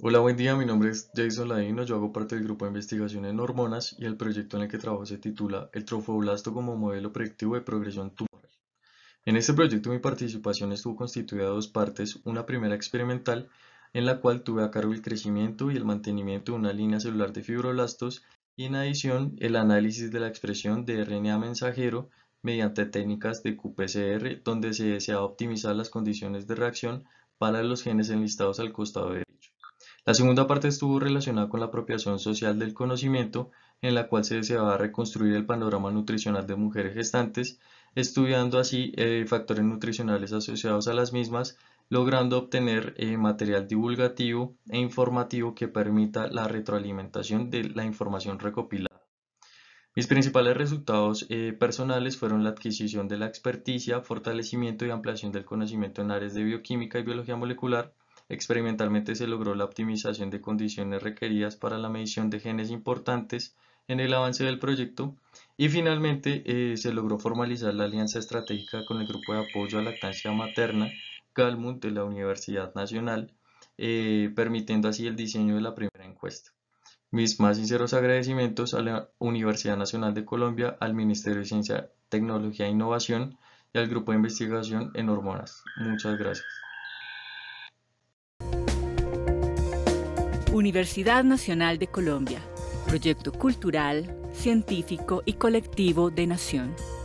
Hola, buen día. Mi nombre es Jason Ladino. Yo hago parte del grupo de investigación en hormonas y el proyecto en el que trabajo se titula El trofoblasto como modelo predictivo de progresión tumoral. En este proyecto mi participación estuvo constituida de dos partes, una primera experimental en la cual tuve a cargo el crecimiento y el mantenimiento de una línea celular de fibroblastos y en adición el análisis de la expresión de RNA mensajero mediante técnicas de qPCR donde se desea optimizar las condiciones de reacción para los genes enlistados al costado derecho. La segunda parte estuvo relacionada con la apropiación social del conocimiento, en la cual se deseaba reconstruir el panorama nutricional de mujeres gestantes, estudiando así eh, factores nutricionales asociados a las mismas, logrando obtener eh, material divulgativo e informativo que permita la retroalimentación de la información recopilada. Mis principales resultados eh, personales fueron la adquisición de la experticia, fortalecimiento y ampliación del conocimiento en áreas de bioquímica y biología molecular. Experimentalmente se logró la optimización de condiciones requeridas para la medición de genes importantes en el avance del proyecto y finalmente eh, se logró formalizar la alianza estratégica con el grupo de apoyo a lactancia materna Galmund de la Universidad Nacional, eh, permitiendo así el diseño de la primera encuesta. Mis más sinceros agradecimientos a la Universidad Nacional de Colombia, al Ministerio de Ciencia, Tecnología e Innovación y al Grupo de Investigación en Hormonas. Muchas gracias. Universidad Nacional de Colombia, proyecto cultural, científico y colectivo de Nación.